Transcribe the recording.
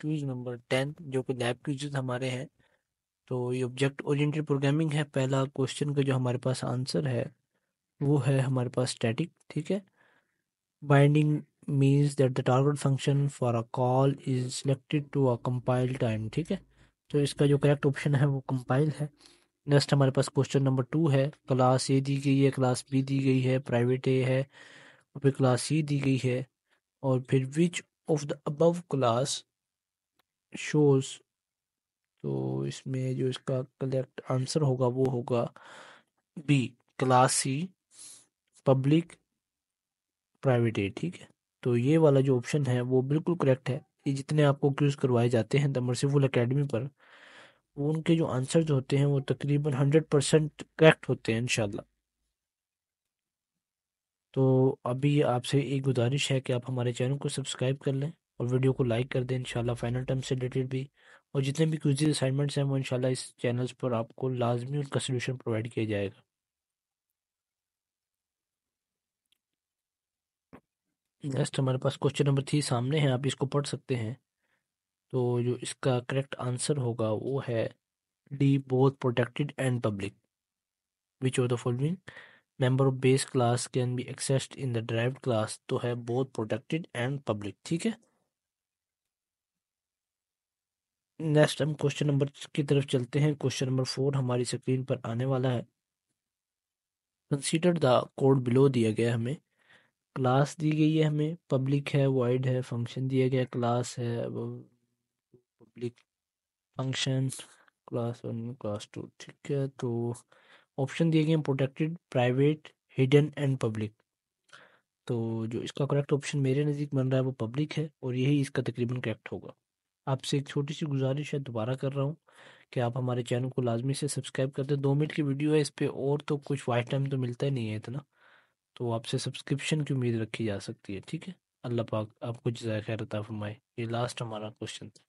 Qs number ten जो कि lab Qs हमारे हैं तो ये ऑब्जेक्ट ओरिएंटेड प्रोग्रामिंग है पहला क्वेश्चन का जो हमारे पास आंसर है वो है हमारे पास स्टैटिक ठीक है binding means that the target function for a call is selected to a compile time ठीक है तो इसका जो करेक्ट ऑप्शन है वो कंपाइल है नेक्स्ट हमारे पास क्वेश्चन नंबर टू है क्लास ए दी गई है क्लास बी दी गई है प्राइवेट ए है और फिर क्लास सी दी गई है और फिर which of the above class shows तो इसमें जो इसका करेक्ट आंसर होगा वो होगा B class C public private A ठीक है तो ये वाला जो ऑप्शन है वो बिल्कुल करेक्ट है ये जितने आपको क्यूज करवाए जाते हैं द मर्सीफुल अकेडमी पर वो उनके जो आंसर होते हैं वो तकरीबन हंड्रेड परसेंट करेक्ट होते हैं इनशाला तो अभी आपसे एक गुजारिश है कि आप हमारे चैनल को सब्सक्राइब कर लें और वीडियो को लाइक कर दें इन फाइनल टर्म से रिलेटेड भी और जितने भी क्विजीज असाइनमेंट्स हैं वो इनशाला इस चैनल्स पर आपको लाजमी उनका सोल्यूशन प्रोवाइड किया जाएगा नेक्स्ट हमारे पास क्वेश्चन नंबर थ्री सामने हैं आप इसको पढ़ सकते हैं तो जो इसका करेक्ट आंसर होगा वो है D both protected and public which of the following member of base class can be accessed in the drive class तो है बोथ प्रोटेक्टेड एंड पब्लिक ठीक है नेक्स्ट हम क्वेश्चन नंबर की तरफ चलते हैं क्वेश्चन नंबर फोर हमारी स्क्रीन पर आने वाला है कंसीडर द कोड बिलो दिया गया हमें क्लास दी गई है हमें पब्लिक है वाइड है फंक्शन दिया गया क्लास है public function class one class two ठीक है तो ऑप्शन दिए गए हैं protected private hidden and public तो जो इसका करेक्ट ऑप्शन मेरे नज़दीक बन रहा है वो पब्लिक है और यही इसका तकरीबन करेक्ट होगा आपसे एक छोटी सी गुजारिश है दोबारा कर रहा हूँ कि आप हमारे चैनल को लाजमी से सब्सक्राइब कर दें दो मिनट की वीडियो है इस पर और तो कुछ वाइट टाइम तो मिलता ही नहीं है इतना तो आपसे सब्सक्रिप्शन की उम्मीद रखी जा सकती है ठीक है अल्लाह पाक आपको जजाय खैर फरमाए ये लास्ट हमारा क्वेश्चन था